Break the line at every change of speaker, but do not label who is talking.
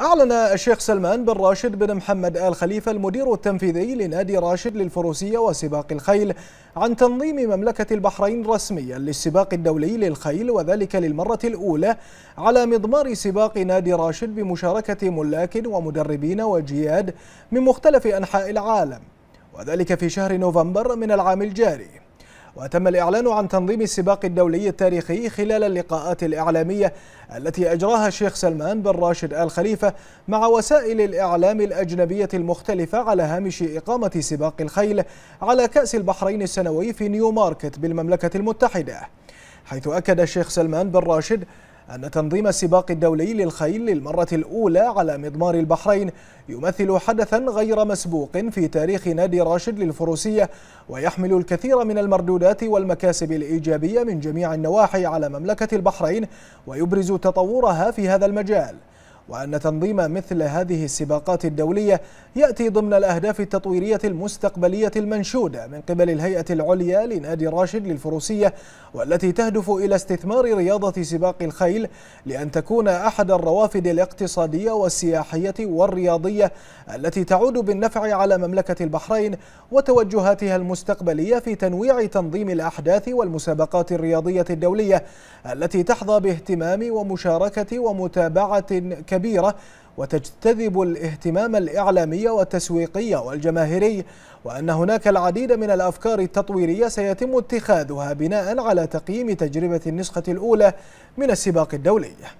أعلن الشيخ سلمان بن راشد بن محمد آل خليفة المدير التنفيذي لنادي راشد للفروسية وسباق الخيل عن تنظيم مملكة البحرين رسميا للسباق الدولي للخيل وذلك للمرة الأولى على مضمار سباق نادي راشد بمشاركة ملاك ومدربين وجياد من مختلف أنحاء العالم وذلك في شهر نوفمبر من العام الجاري وتم الإعلان عن تنظيم السباق الدولي التاريخي خلال اللقاءات الإعلامية التي أجراها الشيخ سلمان بن راشد آل خليفة مع وسائل الإعلام الأجنبية المختلفة على هامش إقامة سباق الخيل على كأس البحرين السنوي في نيو ماركت بالمملكة المتحدة حيث أكد الشيخ سلمان بن راشد أن تنظيم السباق الدولي للخيل للمرة الأولى على مضمار البحرين يمثل حدثا غير مسبوق في تاريخ نادي راشد للفروسية ويحمل الكثير من المردودات والمكاسب الإيجابية من جميع النواحي على مملكة البحرين ويبرز تطورها في هذا المجال وأن تنظيم مثل هذه السباقات الدولية يأتي ضمن الأهداف التطويرية المستقبلية المنشودة من قبل الهيئة العليا لنادي راشد للفروسية والتي تهدف إلى استثمار رياضة سباق الخيل لأن تكون أحد الروافد الاقتصادية والسياحية والرياضية التي تعود بالنفع على مملكة البحرين وتوجهاتها المستقبلية في تنويع تنظيم الأحداث والمسابقات الرياضية الدولية التي تحظى باهتمام ومشاركة ومتابعة كبيرة كبيرة وتجتذب الاهتمام الإعلامي والتسويقي والجماهيري وأن هناك العديد من الأفكار التطويرية سيتم اتخاذها بناء على تقييم تجربة النسخة الأولى من السباق الدولي